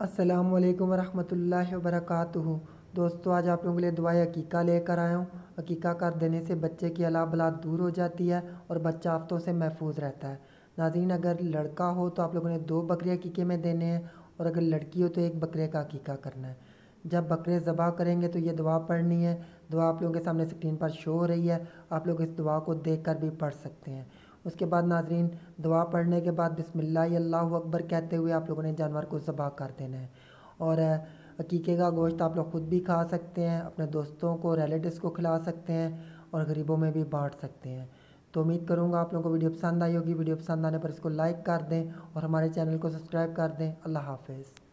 असलकम वरहल वरक दोस्तों आज आप लोगों के लिए दुआई अकीका लेकर आया हूँ अकीका कर देने से बच्चे की अला बला दूर हो जाती है और बच्चा हफ्तों से महफूज रहता है नाजीन अगर लड़का हो तो आप लोगों ने दो बकरे अकीके में देने हैं और अगर लड़की हो तो एक बकरे का अकीका करना है जब बकरे ज़बा करेंगे तो ये दुआ पढ़नी है दुआ आप लोगों के सामने स्क्रीन पर शो हो रही है आप लोग इस दुआ को देख कर भी पढ़ सकते हैं उसके बाद नाजरीन दुआ पढ़ने के बाद बिसमिल्लाह अकबर कहते हुए आप लोगों ने जानवर को जबा कर देना है और अकीके का गोश्त आप लोग ख़ुद भी खा सकते हैं अपने दोस्तों को रिलेटिव्स को खिला सकते हैं और गरीबों में भी बांट सकते हैं तो उम्मीद करूँगा आप लोगों को वीडियो पसंद आई होगी वीडियो पसंद आने पर इसको लाइक कर दें और हमारे चैनल को सब्सक्राइब कर दें अल्लाह हाफिज़